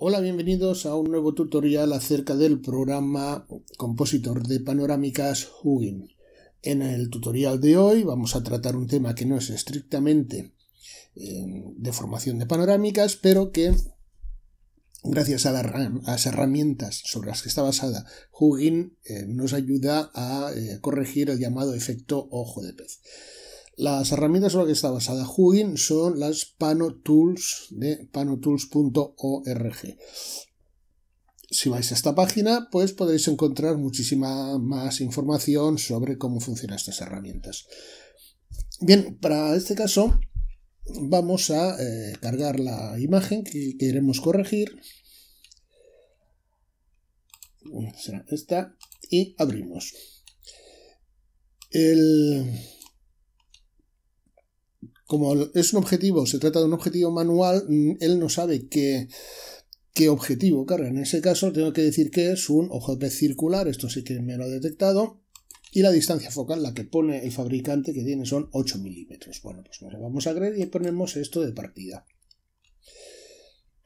Hola, bienvenidos a un nuevo tutorial acerca del programa Compositor de Panorámicas Hugin. En el tutorial de hoy vamos a tratar un tema que no es estrictamente eh, de formación de panorámicas, pero que gracias a, las herramientas sobre las que está basada Hugin eh, nos ayuda a eh, corregir el llamado efecto ojo de pez. Las herramientas sobre las que está basada Hugin son las PanoTools de panotools.org. Si vais a esta página, pues podéis encontrar muchísima más información sobre cómo funcionan estas herramientas. Bien, para este caso vamos a eh, cargar la imagen que queremos corregir. Será esta. Y abrimos. El como es un objetivo, se trata de un objetivo manual, mm, él no sabe qué, objetivo carga. En ese caso tengo que decir que es un ojo de pez circular, esto sí que me lo ha detectado, y la distancia focal, la que pone el fabricante que tiene, son 8 milímetros. Bueno, pues nos vamos a creer y ponemos esto de partida.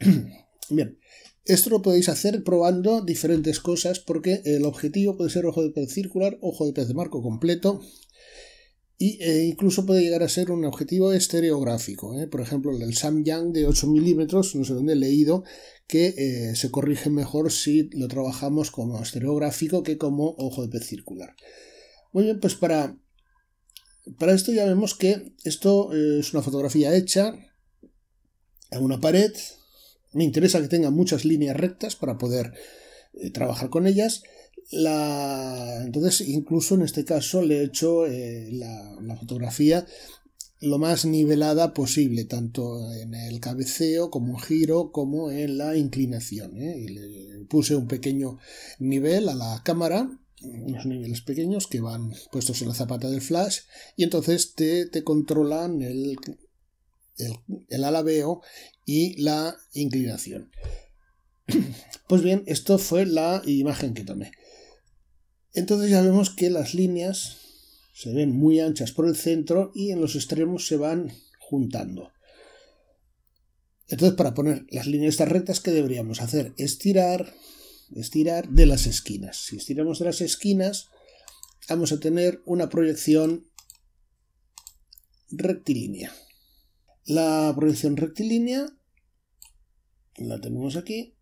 Bien, esto lo podéis hacer probando diferentes cosas porque el objetivo puede ser ojo de pez circular, ojo de pez de marco completo, e incluso puede llegar a ser un objetivo estereográfico. ¿eh? Por ejemplo, el Samyang de 8 milímetros, no sé dónde he leído, que eh, se corrige mejor si lo trabajamos como estereográfico que como ojo de pez circular. Muy bien, pues para, esto ya vemos que esto eh, es una fotografía hecha en una pared. Me interesa que tenga muchas líneas rectas para poder trabajar con ellas. La... Entonces, incluso en este caso le he hecho eh, la, fotografía lo más nivelada posible, tanto en el cabeceo como en giro como en la inclinación. ¿eh? le puse un pequeño nivel a la cámara, unos niveles pequeños que van puestos en la zapata del flash y entonces te, controlan el, el, el alabeo y la inclinación. Pues bien, esto fue la imagen que tomé. Entonces ya vemos que las líneas se ven muy anchas por el centro y en los extremos se van juntando. Entonces para poner las líneas estas rectas, ¿qué deberíamos hacer? Estirar, estirar de las esquinas. Si estiramos de las esquinas, vamos a tener una proyección rectilínea. La proyección rectilínea la tenemos aquí.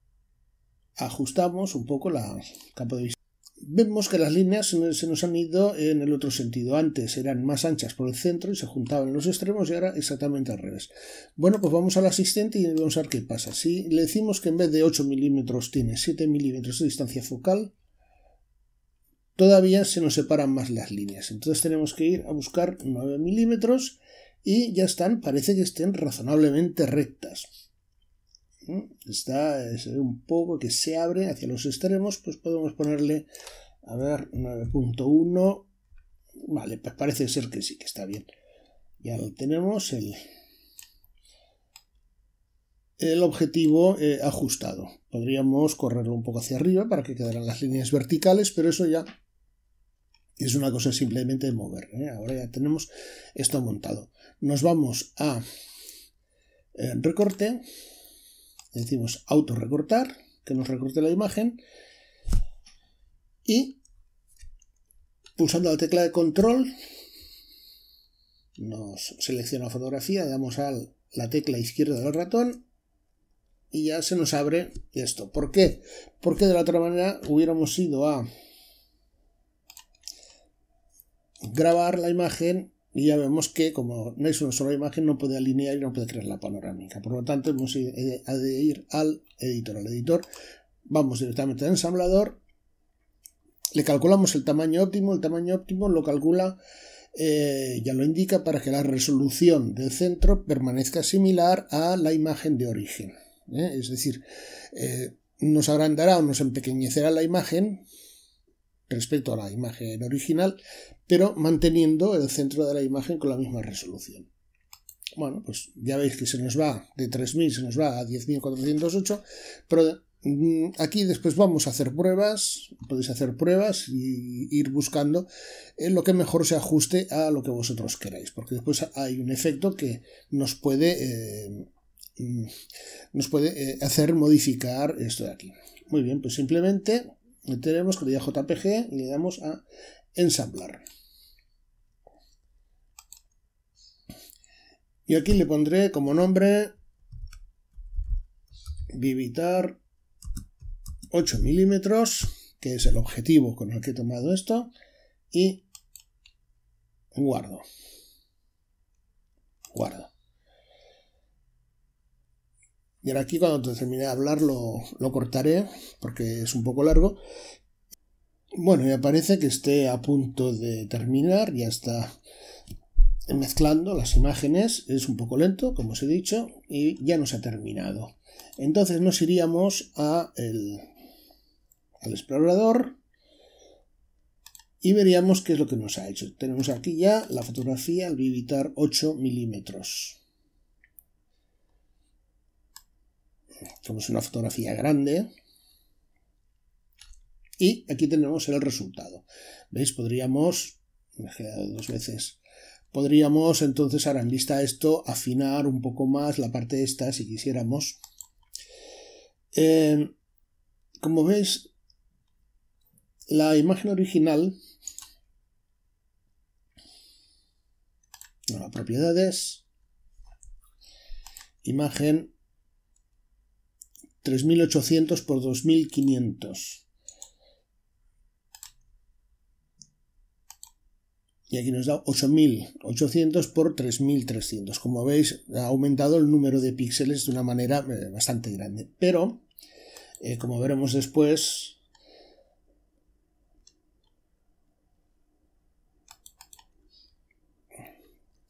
Ajustamos un poco la capa de visión. Vemos que las líneas se nos han ido en el otro sentido. Antes eran más anchas por el centro y se juntaban los extremos y ahora exactamente al revés. Bueno, pues vamos al asistente y vamos a ver qué pasa. Si le decimos que en vez de 8 milímetros tiene 7 milímetros de distancia focal, todavía se nos separan más las líneas. Entonces tenemos que ir a buscar 9 milímetros y ya están, parece que estén razonablemente rectas. Está ve un poco que se abre hacia los extremos, pues podemos ponerle, a ver, 9.1. Vale, pues parece ser que sí, que está bien. Ya tenemos, el, el objetivo eh, ajustado. Podríamos correrlo un poco hacia arriba para que quedaran las líneas verticales, pero eso ya es una cosa simplemente de mover. ¿eh? Ahora ya tenemos esto montado. Nos vamos a eh, recorte Decimos decimos recortar, que nos recorte la imagen, y pulsando la tecla de control, nos selecciona fotografía, damos a la tecla izquierda del ratón y ya se nos abre esto. ¿Por qué? Porque de la otra manera hubiéramos ido a grabar la imagen y ya vemos que como no es una sola imagen, no puede alinear y no puede crear la panorámica. Por lo tanto, hemos de ir al editor. Al editor vamos directamente al ensamblador, le calculamos el tamaño óptimo, el tamaño óptimo lo calcula, eh, ya lo indica, para que la resolución del centro permanezca similar a la imagen de origen. ¿eh? Es decir, eh, nos agrandará o nos empequeñecerá la imagen respecto a la imagen original, pero manteniendo el centro de la imagen con la misma resolución. Bueno, pues ya veis que se nos va de 3000, se nos va a 10408, pero mm, aquí después vamos a hacer pruebas, podéis hacer pruebas y ir buscando eh, lo que mejor se ajuste a lo que vosotros queráis, porque después hay un efecto que nos puede... Eh, mm, nos puede eh, hacer modificar esto de aquí. Muy bien, pues simplemente tenemos que le a JPG le damos a ensamblar. Y aquí le pondré como nombre Vivitar 8 milímetros, que es el objetivo con el que he tomado esto, y guardo. Guardo. Y ahora aquí cuando termine de hablar lo, cortaré porque es un poco largo. Bueno, me parece que esté a punto de terminar, ya está mezclando las imágenes, es un poco lento, como os he dicho, y ya nos ha terminado. Entonces nos iríamos a al explorador y veríamos qué es lo que nos ha hecho. Tenemos aquí ya la fotografía al Vivitar 8 milímetros. Hacemos una fotografía grande. Y aquí tenemos el resultado. ¿Veis? Podríamos, me he dos veces, podríamos entonces ahora en vista a esto afinar un poco más la parte esta si quisiéramos. Eh, como veis, la imagen original, las propiedades, imagen 3.800 por 2.500. Y aquí nos da 8.800 por 3.300. Como veis, ha aumentado el número de píxeles de una manera eh, bastante grande. Pero, eh, como veremos después,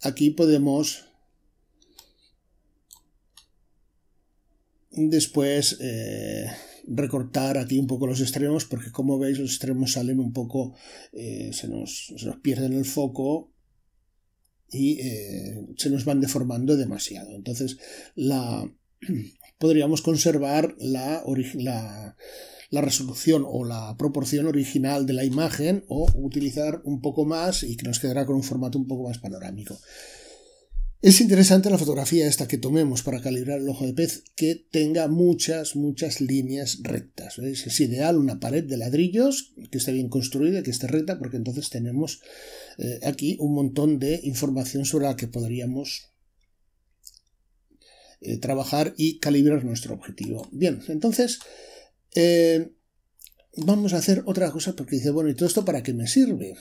aquí podemos Después eh, recortar aquí un poco los extremos, porque como veis los extremos salen un poco, eh, se, nos, pierden el foco y eh, se nos van deformando demasiado. Entonces la, podríamos conservar la, la, resolución o la proporción original de la imagen o utilizar un poco más y que nos quedará con un formato un poco más panorámico. Es interesante la fotografía esta que tomemos para calibrar el ojo de pez que tenga muchas, muchas líneas rectas. Es ideal una pared de ladrillos que esté bien construida, que esté recta, porque entonces tenemos eh, aquí un montón de información sobre la que podríamos eh, trabajar y calibrar nuestro objetivo. Bien, entonces eh, vamos a hacer otra cosa porque dice, bueno, ¿y todo esto para qué me sirve?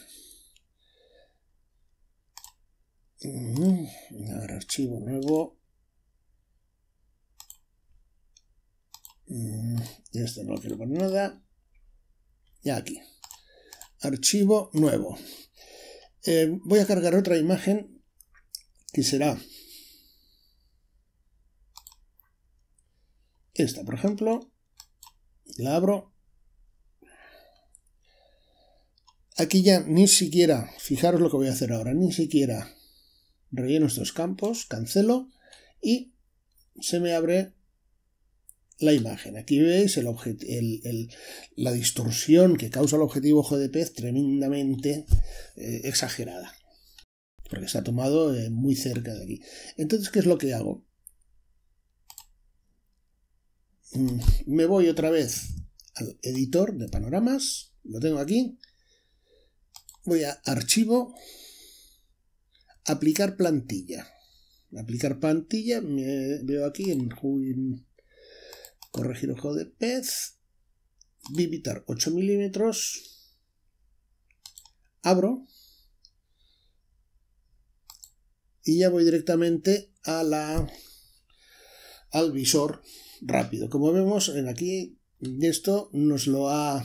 Ahora archivo nuevo. Y este no lo quiero para nada. Ya aquí. Archivo nuevo. Eh, voy a cargar otra imagen que será esta, por ejemplo. La abro. Aquí ya ni siquiera, fijaros lo que voy a hacer ahora, ni siquiera relleno estos campos, cancelo y se me abre la imagen. Aquí veis la distorsión que causa el objetivo ojo de pez tremendamente eh, exagerada. Porque se ha tomado eh, muy cerca de aquí. Entonces, ¿qué es lo que hago? Mm, me voy otra vez al editor de panoramas. Lo tengo aquí. Voy a archivo, Aplicar plantilla. Aplicar plantilla, me veo aquí en Corregir ojo de pez. Vivitar 8 milímetros. Abro. Y ya voy directamente a la, al visor rápido. Como vemos, en aquí esto nos lo ha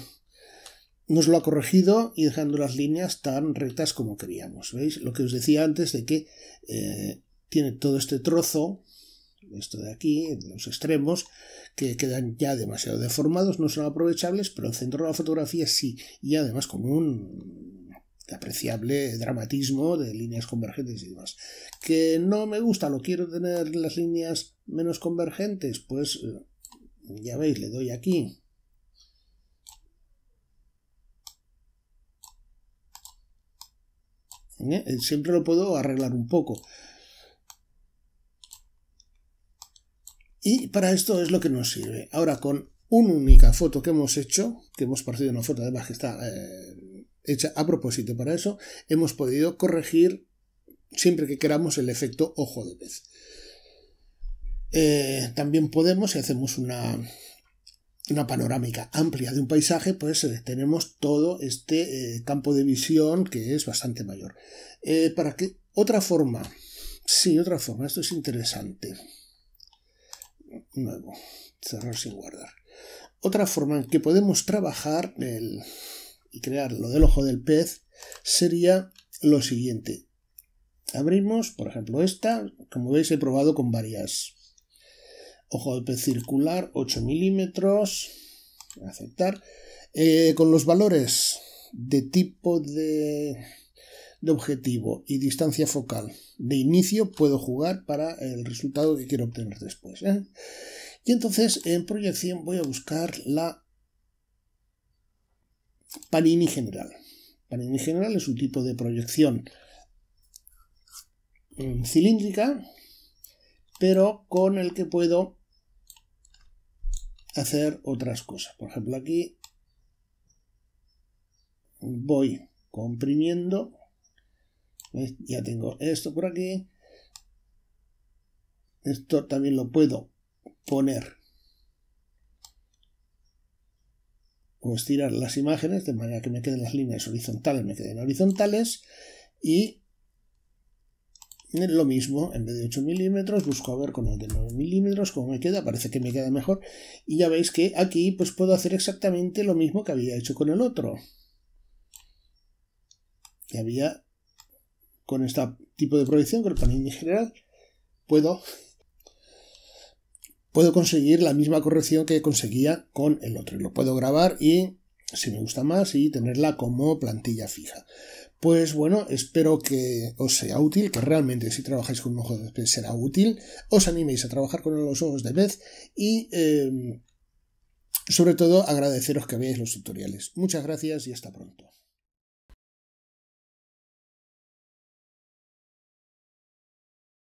nos lo ha corregido y dejando las líneas tan rectas como queríamos. ¿Veis? Lo que os decía antes de que eh, tiene todo este trozo, esto de aquí, los extremos, que quedan ya demasiado deformados, no son aprovechables, pero el centro de la fotografía sí, y además con un apreciable dramatismo de líneas convergentes y demás. Que no me gusta, lo quiero tener las líneas menos convergentes, pues eh, ya veis, le doy aquí ¿eh? Eh, siempre lo puedo arreglar un poco. Y para esto es lo que nos sirve. Ahora con una única foto que hemos hecho, que hemos partido una foto además que está eh, hecha a propósito para eso, hemos podido corregir siempre que queramos el efecto ojo de pez. también podemos, si hacemos una, una panorámica amplia de un paisaje, pues eh, tenemos todo este eh, campo de visión que es bastante mayor. Eh, ¿Para qué? Otra forma. Sí, otra forma. Esto es interesante. Nuevo. Cerrar sin guardar. Otra forma en que podemos trabajar el, y crear lo del ojo del pez sería lo siguiente. Abrimos, por ejemplo, esta. Como veis, he probado con varias Ojo de pez circular, 8 milímetros, aceptar. Eh, con los valores de tipo de, objetivo y distancia focal de inicio puedo jugar para el resultado que quiero obtener después. ¿eh? Y entonces en proyección voy a buscar la Panini general. Panini general es un tipo de proyección mm, cilíndrica, pero con el que puedo hacer otras cosas. Por ejemplo, aquí voy comprimiendo. Ya tengo esto por aquí. Esto también lo puedo poner o estirar las imágenes de manera que me queden las líneas horizontales, me queden horizontales y lo mismo, en vez de 8 milímetros, busco a ver con el de 9 milímetros cómo me queda, parece que me queda mejor. Y ya veis que aquí pues puedo hacer exactamente lo mismo que había hecho con el otro. Que había con este tipo de proyección, con el panel en general, puedo, puedo conseguir la misma corrección que conseguía con el otro. Y lo puedo grabar y si me gusta más y tenerla como plantilla fija. Pues bueno, espero que os sea útil, que realmente si trabajáis con ojos de pez será útil, os animéis a trabajar con los ojos de vez y em, sobre todo agradeceros que veáis los tutoriales. Muchas gracias y hasta pronto.